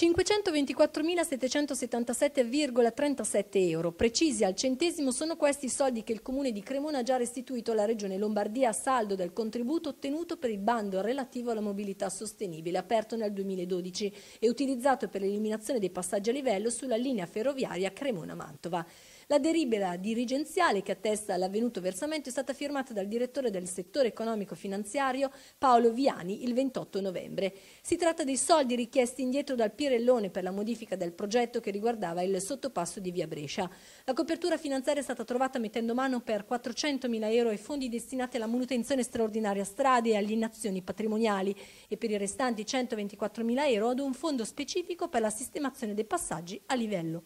524.777,37 euro, precisi al centesimo, sono questi i soldi che il Comune di Cremona ha già restituito alla Regione Lombardia a saldo del contributo ottenuto per il bando relativo alla mobilità sostenibile, aperto nel 2012 e utilizzato per l'eliminazione dei passaggi a livello sulla linea ferroviaria Cremona-Mantova. La deribera dirigenziale che attesta l'avvenuto versamento è stata firmata dal direttore del settore economico finanziario Paolo Viani il 28 novembre. Si tratta dei soldi richiesti indietro dal Pirellone per la modifica del progetto che riguardava il sottopasso di Via Brescia. La copertura finanziaria è stata trovata mettendo mano per 400.000 euro ai fondi destinati alla manutenzione straordinaria strade e all'inazioni patrimoniali e per i restanti 124.000 euro ad un fondo specifico per la sistemazione dei passaggi a livello